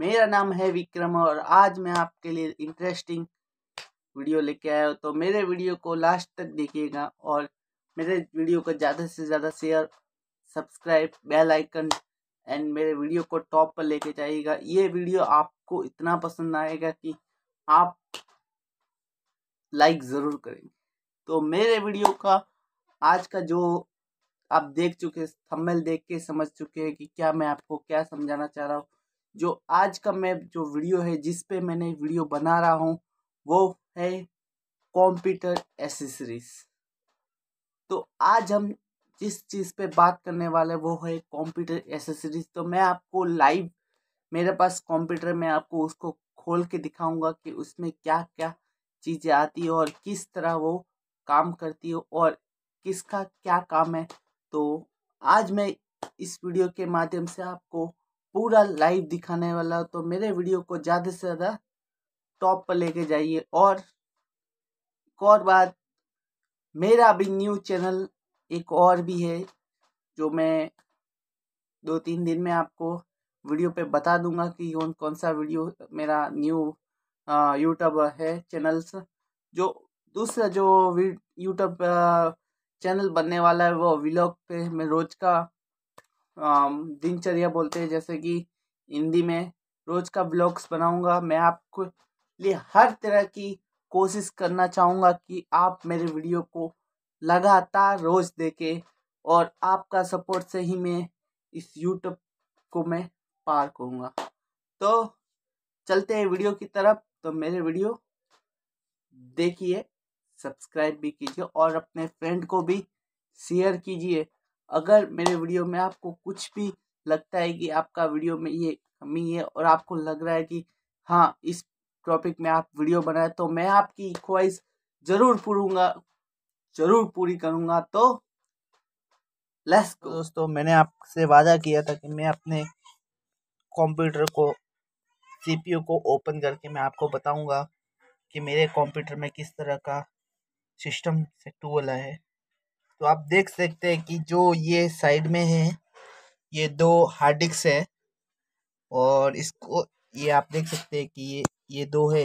मेरा नाम है विक्रम और आज मैं आपके लिए इंटरेस्टिंग वीडियो लेके आया हूँ तो मेरे वीडियो को लास्ट तक देखिएगा और मेरे वीडियो को ज़्यादा से ज़्यादा share subscribe bell icon and मेरे वीडियो को टॉप पर लेके जाइएगा ये वीडियो आपको इतना पसंद आएगा कि आप लाइक ज़रूर करेंगे तो मेरे वीडियो का आज का जो आप देख चुके थंबनेल देख के समझ चुके हैं कि क्या मैं आपको क्या समझाना चाह रहा हूँ जो आज का मैं जो वीडियो है जिस पे मैंने वीडियो बना रहा हूँ वो है कंप्यूटर एसेसरीज तो आज हम जिस चीज़ पे बात करने वाले वो है कंप्यूटर एसेसरीज तो मैं आपको लाइव मेरे पास कंप्यूटर में आपको उसको खोल के दिखाऊंगा कि उसमें क्या क्या चीज़ें आती है और किस तरह वो काम करती है और किसका क्या काम है तो आज मैं इस वीडियो के माध्यम से आपको पूरा लाइव दिखाने वाला तो मेरे वीडियो को ज़्यादा से ज़्यादा टॉप पर लेके जाइए और एक और बात मेरा अभी न्यू चैनल एक और भी है जो मैं दो तीन दिन में आपको वीडियो पे बता दूंगा कि कौन कौन सा वीडियो मेरा न्यू यूट्यूब है चैनल्स जो दूसरा जो यूट्यूब चैनल बनने वाला है वो व्लॉग पे मैं रोज का दिनचर्या बोलते हैं जैसे कि हिंदी में रोज़ का ब्लॉग्स बनाऊंगा मैं आपको लिए हर तरह की कोशिश करना चाहूँगा कि आप मेरे वीडियो को लगातार रोज़ देखें और आपका सपोर्ट से ही मैं इस यूट्यूब को मैं पार करूँगा तो चलते हैं वीडियो की तरफ तो मेरे वीडियो देखिए सब्सक्राइब भी कीजिए और अपने फ्रेंड को भी शेयर कीजिए अगर मेरे वीडियो में आपको कुछ भी लगता है कि आपका वीडियो में ये कमी है और आपको लग रहा है कि हाँ इस टॉपिक में आप वीडियो बनाए तो मैं आपकी ख्वाहिश जरूर पूरूंगा जरूर पूरी करूंगा तो लेस दोस्तों मैंने आपसे वादा किया था कि मैं अपने कंप्यूटर को सीपीयू को ओपन करके मैं आपको बताऊंगा कि मेरे कंप्यूटर में किस तरह का सिस्टम से टूल है तो आप देख सकते हैं कि जो ये साइड में है ये दो हार्ड डिस्क है और इसको ये आप देख सकते हैं कि ये ये दो है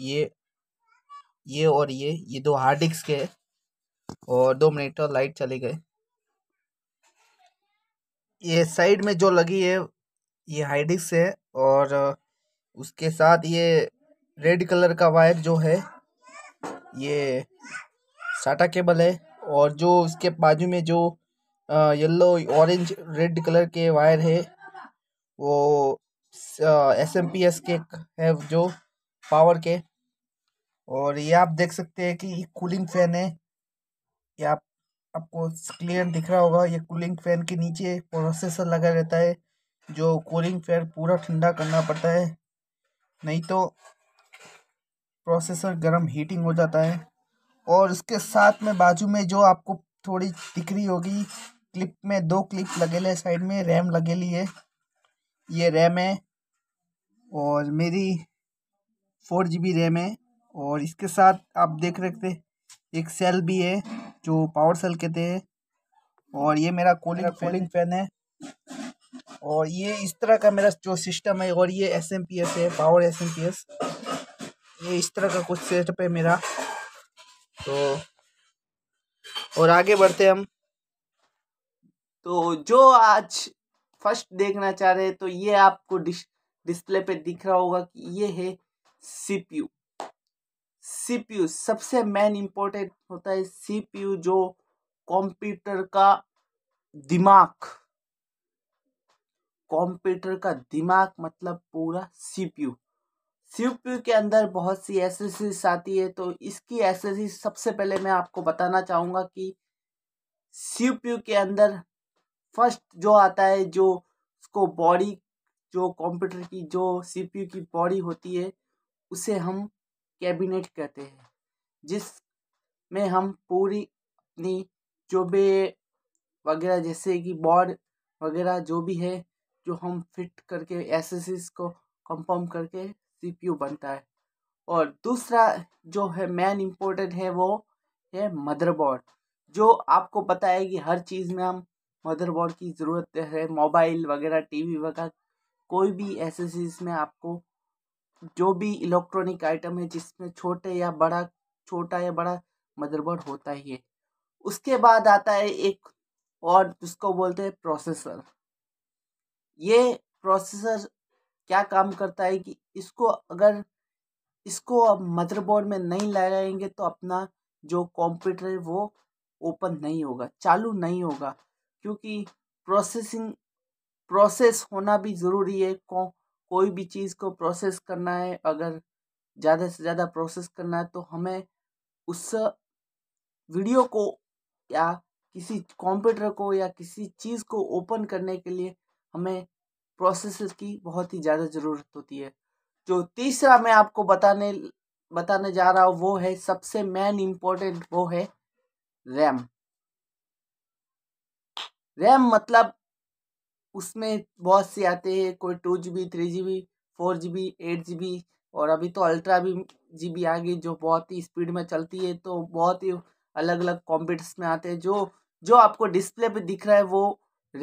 ये ये और ये ये दो हार्ड डिस्क है और दो मिनट और लाइट चले गए ये साइड में जो लगी है ये हार्ड डिस्क है और उसके साथ ये रेड कलर का वायर जो है ये साटा केबल है और जो उसके बाजू में जो येलो ऑरेंज रेड कलर के वायर है वो एस एम पी एस के है जो पावर के और ये आप देख सकते हैं कि कूलिंग फैन है ये आप आपको क्लियर दिख रहा होगा ये कूलिंग फैन के नीचे प्रोसेसर लगा रहता है जो कूलिंग फैन पूरा ठंडा करना पड़ता है नहीं तो प्रोसेसर गर्म हीटिंग हो जाता है और उसके साथ में बाजू में जो आपको थोड़ी दिख रही होगी क्लिप में दो क्लिप लगेले साइड में रैम लगेली है ये रैम है और मेरी फोर जी रैम है और इसके साथ आप देख रखते एक सेल भी है जो पावर सेल कहते हैं और ये मेरा कूलिंग कूलिंग फैन है और ये इस तरह का मेरा जो सिस्टम है और ये एस एम पी एस है power S M P S ये इस तरह का कुछ सेटअप है मेरा तो और आगे बढ़ते हम तो जो आज फर्स्ट देखना चाह रहे हैं तो ये आपको डिस्प्ले पे दिख रहा होगा कि ये है सीपीयू सीपीयू सबसे मेन इम्पोर्टेंट होता है सीपीयू जो कंप्यूटर का दिमाग कंप्यूटर का दिमाग मतलब पूरा सीपीयू शिवप्यू के अंदर बहुत सी एसेसरीज आती है तो इसकी एसेसरीज सबसे पहले मैं आपको बताना चाहूँगा कि शिवप्यू के अंदर फर्स्ट जो आता है जो उसको बॉडी जो कंप्यूटर की जो सीपीयू की बॉडी होती है उसे हम कैबिनेट कहते हैं जिस में हम पूरी अपनी जो भी वगैरह जैसे कि बॉर्ड वगैरह जो भी है जो हम फिट करके एसेसरीज को कंफर्म करके सीपीयू बनता है और दूसरा जो है मेन इम्पोर्टेंट है वो है मदरबोर्ड जो आपको पता है कि हर चीज़ में हम मदरबोर्ड की ज़रूरत है मोबाइल वगैरह टीवी वगैरह कोई भी एसेसरीज में आपको जो भी इलेक्ट्रॉनिक आइटम है जिसमें छोटे या बड़ा छोटा या बड़ा मदरबोर्ड होता ही है उसके बाद आता है एक और जिसको बोलते हैं प्रोसेसर ये प्रोसेसर क्या काम करता है कि इसको अगर इसको अब मदरबोर्ड में नहीं लगाएंगे तो अपना जो कंप्यूटर है वो ओपन नहीं होगा चालू नहीं होगा क्योंकि प्रोसेसिंग प्रोसेस होना भी ज़रूरी है को, कोई भी चीज़ को प्रोसेस करना है अगर ज़्यादा से ज़्यादा प्रोसेस करना है तो हमें उस वीडियो को या किसी कंप्यूटर को या किसी चीज़ को ओपन करने के लिए हमें प्रोसेसर की बहुत ही ज़्यादा ज़रूरत होती है जो तीसरा मैं आपको बताने बताने जा रहा हूँ वो है सबसे मेन इम्पोर्टेंट वो है रैम रैम मतलब उसमें बहुत से आते हैं कोई two G B three G B four G B eight G B और अभी तो अल्ट्रा भी जी बी आ गई जो बहुत ही स्पीड में चलती है तो बहुत ही अलग अलग कॉम्पिटिशन में आते हैं जो जो आपको डिस्प्ले पे दिख रहा है वो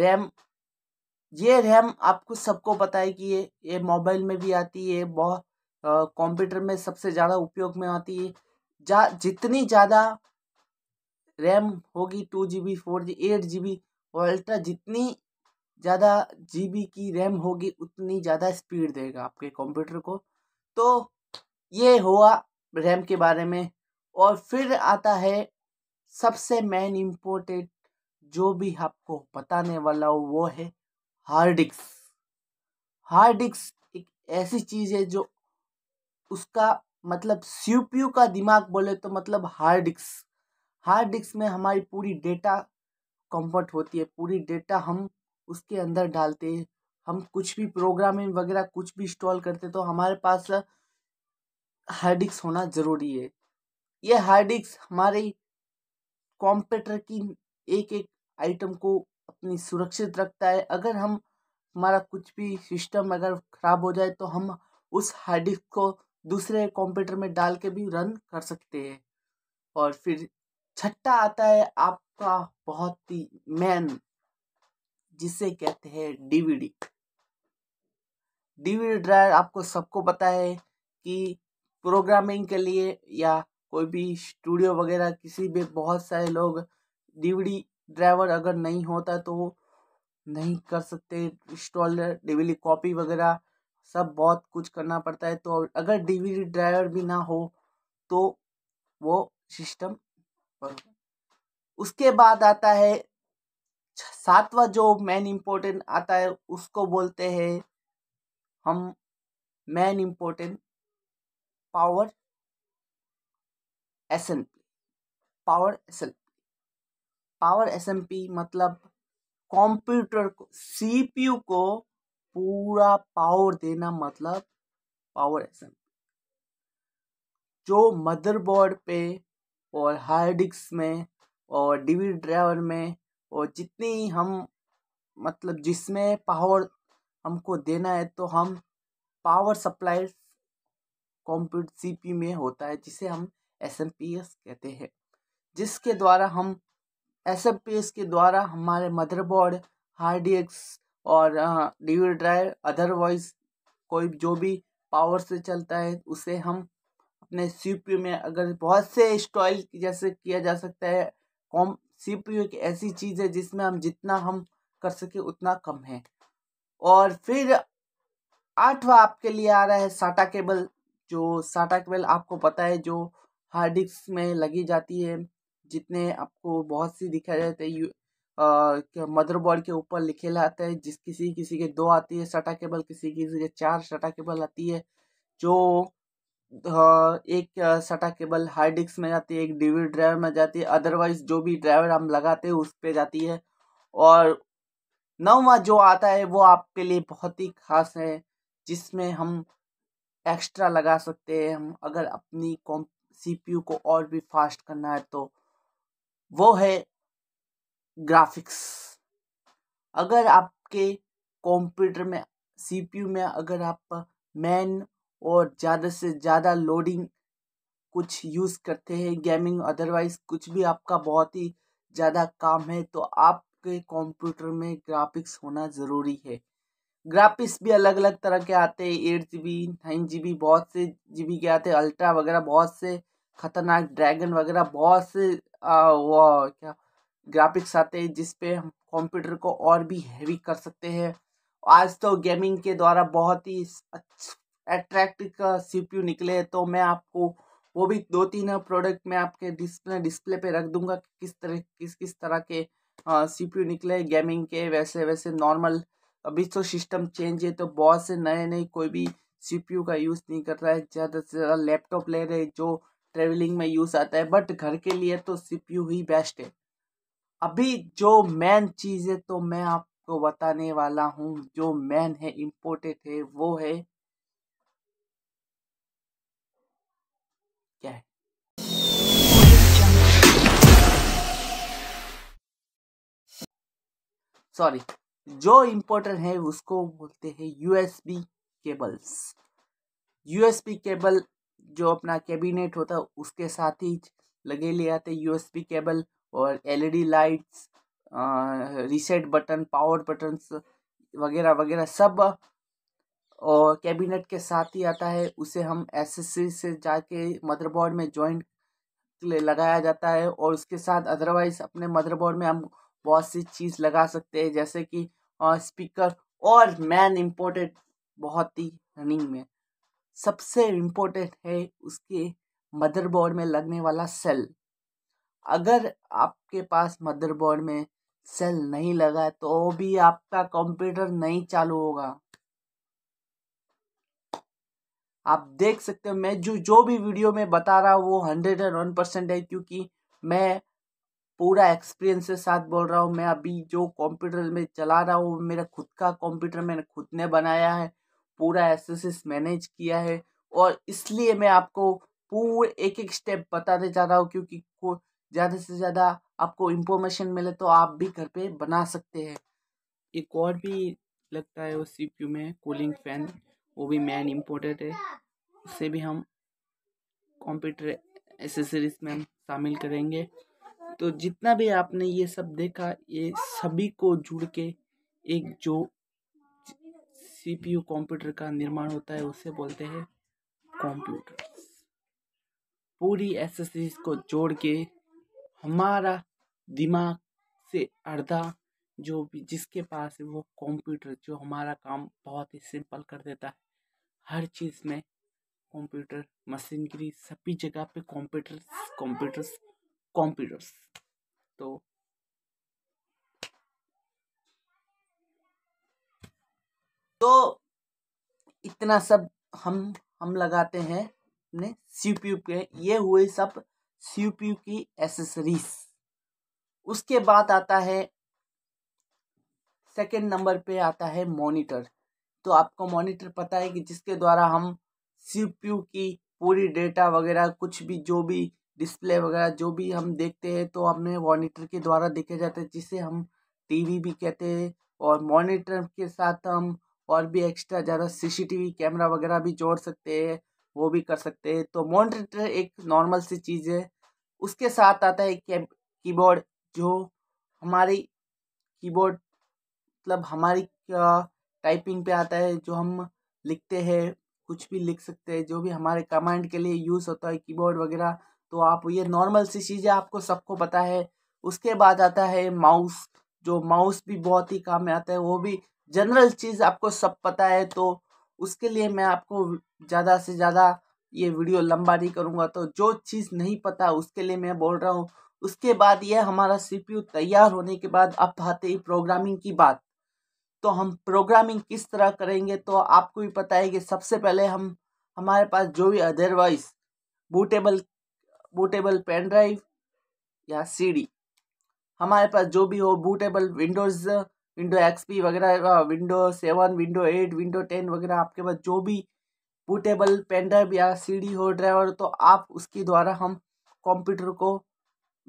रैम ये रैम आपको सबको पता है कि ये ये मोबाइल में भी आती है बहुत कंप्यूटर में सबसे ज़्यादा उपयोग में आती है जा जितनी ज़्यादा रैम होगी two G B four G eight G B और अल्ट्रा जितनी ज़्यादा जी बी की रैम होगी उतनी ज़्यादा स्पीड देगा आपके कंप्यूटर को तो ये हुआ रैम के बारे में और फिर आता है सबसे मेन इम्पोर्टेंट जो भी आपको बताने वाला हो वो है हार्ड डिस्क हार्ड डिस्क एक ऐसी चीज़ है जो उसका मतलब सीपीयू का दिमाग बोले तो मतलब हार्ड डिस्क हार्ड डिस्क में हमारी पूरी डेटा कंफर्ट होती है पूरी डेटा हम उसके अंदर डालते हैं हम कुछ भी प्रोग्रामिंग वगैरह कुछ भी इंस्टॉल करते तो हमारे पास हार्ड डिस्क होना ज़रूरी है ये हार्ड डिस्क हमारे कंप्यूटर की एक एक आइटम को अपनी सुरक्षित रखता है अगर हम हमारा कुछ भी सिस्टम अगर ख़राब हो जाए तो हम उस हार्ड डिस्क को दूसरे कंप्यूटर में डाल के भी रन कर सकते हैं और फिर छठा आता है आपका बहुत ही मैन जिसे कहते हैं डीवीडी डीवीडी ड्राइवर आपको सबको पता है कि प्रोग्रामिंग के लिए या कोई भी स्टूडियो वगैरह किसी भी बहुत सारे लोग डीवीडी ड्राइवर अगर नहीं होता तो वो नहीं कर सकते इंस्टॉलर डीवीडी कॉपी वगैरह सब बहुत कुछ करना पड़ता है तो अगर डीवीडी ड्राइवर भी ना हो तो वो सिस्टम उसके बाद आता है सातवा जो मेन इम्पोर्टेंट आता है उसको बोलते हैं हम main important power S N power S N power SMP मतलब कंप्यूटर को सीपीयू को पूरा पावर देना मतलब पावर एसएमपी जो मदरबोर्ड पे और हार्ड डिस्क में और डीवी ड्राइवर में और जितनी हम मतलब जिसमें पावर हमको देना है तो हम पावर सप्लाई कंप्यूटर सीपी में होता है जिसे हम एस कहते हैं जिसके द्वारा हम एस पी एस के द्वारा हमारे मदरबोर्ड हार्ड डिस्क और डी ड्राइव अदरवाइज कोई जो भी पावर से चलता है उसे हम अपने सी पी यू में अगर बहुत से स्टॉइल जैसे किया जा सकता है कॉम सी पी यू एक ऐसी चीज़ है जिसमें हम जितना हम कर सके उतना कम है और फिर आठवा आपके लिए आ रहा है साटा केबल जो साटा केबल आपको पता है जो हार्ड डिस्क में लगी जाती है जितने आपको बहुत सी दिखाई जाते हैं मदरबोर्ड के ऊपर लिखे लाते है जिस किसी किसी के दो आती है सटा केबल किसी किसी के चार सटा केबल आती है जो एक सटा केबल हार्ड डिस्क में जाती है एक डीवी ड्राइवर में जाती है अदरवाइज जो भी ड्राइवर हम लगाते हैं उस पर जाती है और नौवा जो आता है वो आपके लिए बहुत ही खास है जिसमें हम एक्स्ट्रा लगा सकते हैं हम अगर अपनी कॉम सी को और भी फास्ट करना है तो वो है ग्राफिक्स अगर आपके कंप्यूटर में सीपीयू में अगर आप मैन और ज़्यादा से ज़्यादा लोडिंग कुछ यूज़ करते हैं गेमिंग अदरवाइज कुछ भी आपका बहुत ही ज़्यादा काम है तो आपके कंप्यूटर में ग्राफिक्स होना ज़रूरी है ग्राफिक्स भी अलग अलग तरह के आते हैं eight G B nine G B बहुत से जी बी के आते हैं अल्ट्रा वगैरह बहुत से खतरनाक ड्रैगन वगैरह बहुत से वो क्या ग्राफिक्स आते हैं जिसपे हम कंप्यूटर को और भी हैवी कर सकते हैं आज तो गेमिंग के द्वारा बहुत ही अट्रैक्टिव का सीपीयू निकले तो मैं आपको वो भी दो तीन प्रोडक्ट मैं आपके डिस्प्ले डिस्प्ले पे रख दूंगा कि किस तरह किस किस तरह के सीपीयू निकले गेमिंग के वैसे वैसे नॉर्मल अभी तो सिस्टम चेंज है तो बहुत से नए नए कोई भी सीपीयू का यूज़ नहीं कर रहा है ज़्यादा से ज़्यादा लैपटॉप ले रहे जो ट्रेवलिंग में यूज़ आता है बट घर के लिए तो सिर्फ ही बेस्ट है अभी जो मेन चीज़ है तो मैं आपको बताने वाला हूँ जो मेन है इम्पोर्टेंट है वो है क्या है सॉरी जो इम्पोर्टेंट है उसको बोलते हैं यूएसबी केबल्स यूएसबी केबल जो अपना कैबिनेट होता है उसके साथ ही लगे ले आते यूएसबी केबल और LED lights reset button power button वगैरह वगैरह सब और कैबिनेट के साथ ही आता है उसे हम एसेसरी से जाके मदरबोर्ड में जॉइंट लगाया जाता है और उसके साथ अदरवाइज अपने मदरबोर्ड में हम बहुत सी चीज़ लगा सकते हैं जैसे कि स्पीकर और मैन इम्पोर्टेड बहुत ही रनिंग में सबसे इम्पोर्टेंट है उसके मदरबोर्ड में लगने वाला सेल अगर आपके पास मदरबोर्ड में सेल नहीं लगा है तो भी आपका कंप्यूटर नहीं चालू होगा आप देख सकते हो मैं जो जो भी वीडियो में बता रहा हूँ वो हंड्रेड एंड वन परसेंट है क्योंकि मैं पूरा एक्सपीरियंस के साथ बोल रहा हूँ मैं अभी जो कंप्यूटर में चला रहा हूँ मेरा खुद का कंप्यूटर मैंने खुद ने बनाया है पूरा एसेसिस मैनेज किया है और इसलिए मैं आपको पूरे एक एक स्टेप बताते जा रहा हूँ क्योंकि ज़्यादा से ज़्यादा आपको इंफॉर्मेशन मिले तो आप भी घर पे बना सकते हैं एक और भी लगता है उस सी में कूलिंग फैन वो भी मैन इम्पोर्टेंट है उससे भी हम कंप्यूटर एसेसरीज में हम शामिल करेंगे तो जितना भी आपने ये सब देखा ये सभी को जुड़ के एक जो सीपीयू कंप्यूटर का निर्माण होता है उसे बोलते हैं कंप्यूटर पूरी एसेसरीज को जोड़ के हमारा दिमाग से अर्धा जो भी जिसके पास है वो कंप्यूटर जो हमारा काम बहुत ही सिंपल कर देता है हर चीज़ में कंप्यूटर मशीनरी सभी जगह पे कंप्यूटर्स कंप्यूटर्स कंप्यूटर्स तो तो इतना सब हम हम लगाते हैं अपने सी पी यू के ये हुए सब सी पी यू की एसेसरीज उसके बाद आता है सेकेंड नंबर पे आता है मॉनिटर तो आपको मॉनिटर पता है कि जिसके द्वारा हम सी पी यू की पूरी डेटा वगैरह कुछ भी जो भी डिस्प्ले वगैरह जो भी हम देखते हैं तो हमने मॉनिटर के द्वारा देखे जाते हैं जिसे हम टीवी भी कहते हैं और मॉनिटर के साथ हम और भी एक्स्ट्रा ज़्यादा सीसीटीवी कैमरा वगैरह भी जोड़ सकते हैं वो भी कर सकते हैं तो मॉनिटर एक नॉर्मल सी चीज़ है उसके साथ आता है कीबोर्ड जो हमारी कीबोर्ड मतलब हमारी टाइपिंग पे आता है जो हम लिखते हैं कुछ भी लिख सकते हैं जो भी हमारे कमांड के लिए यूज़ होता है कीबोर्ड वगैरह तो आप ये नॉर्मल सी चीज़ें आपको सबको पता है उसके बाद आता है माउस जो माउस भी बहुत ही काम में आता है वो भी जनरल चीज़ आपको सब पता है तो उसके लिए मैं आपको ज़्यादा से ज़्यादा ये वीडियो लंबा नहीं करूँगा तो जो चीज़ नहीं पता उसके लिए मैं बोल रहा हूँ उसके बाद यह हमारा सीपीयू तैयार होने के बाद अब आते ही प्रोग्रामिंग की बात तो हम प्रोग्रामिंग किस तरह करेंगे तो आपको भी पता है कि सबसे पहले हम हमारे पास जो भी otherwise bootable bootable pen drive या सीडी हमारे पास जो भी हो बूटेबल विंडोज़ विंडो एक्सपी वगैरह window seven window eight window ten वगैरह आपके पास जो भी बूटेबल पेन ड्राइव या सी डी हो ड्राइवर तो आप उसके द्वारा हम कंप्यूटर को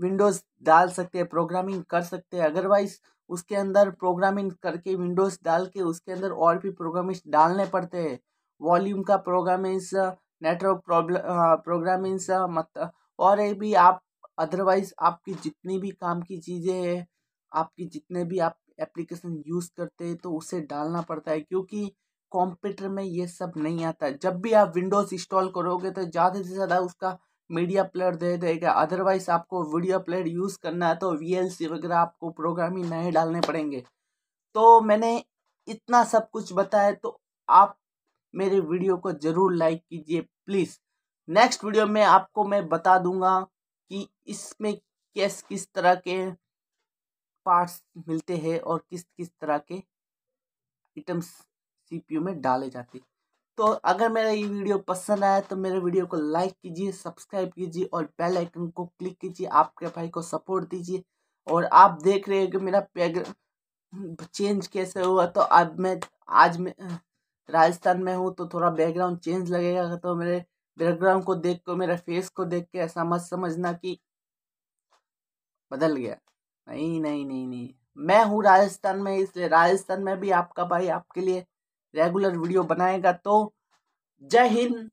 विंडोज़ डाल सकते हैं प्रोग्रामिंग कर सकते हैं अदरवाइज उसके अंदर प्रोग्रामिंग करके विंडोज़ डाल के उसके अंदर और भी प्रोग्रामिंग डालने पड़ते हैं वॉल्यूम का प्रोग्रामिंग नेटवर्क प्रॉब्लम मत और ये भी आप अदरवाइज आपकी जितनी भी काम की चीज़ें हैं आपकी जितने भी आप एप्लीकेशन यूज़ करते हैं तो उसे डालना पड़ता है क्योंकि कंप्यूटर में ये सब नहीं आता जब भी आप विंडोज़ इंस्टॉल करोगे तो ज़्यादा से ज़्यादा उसका मीडिया प्लेयर दे देगा अदरवाइज आपको वीडियो प्लेयर यूज़ करना है तो वी वगैरह आपको प्रोग्राम ही नहीं डालने पड़ेंगे तो मैंने इतना सब कुछ बताया तो आप मेरे वीडियो को ज़रूर लाइक कीजिए प्लीज़ नेक्स्ट वीडियो में आपको मैं बता दूंगा कि इसमें किस किस तरह के पार्ट्स मिलते हैं और किस किस तरह के आइटम्स सीपीयू में डाले जाते हैं तो अगर मेरा ये वीडियो पसंद आया तो मेरे वीडियो को लाइक कीजिए सब्सक्राइब कीजिए और बेल आइकन को क्लिक कीजिए आपके भाई को सपोर्ट दीजिए और आप देख रहे हो कि मेरा पैग चेंज कैसे हुआ तो अब मैं आज मैं राजस्थान में हूँ तो थोड़ा बैकग्राउंड चेंज लगेगा तो मेरे बैकग्राउंड को देख कर मेरे फेस को देख के ऐसा मत समझना कि बदल गया नहीं नहीं नहीं नहीं मैं हूँ राजस्थान में इसलिए राजस्थान में भी आपका भाई आपके लिए रेगुलर वीडियो बनाएगा तो जय हिंद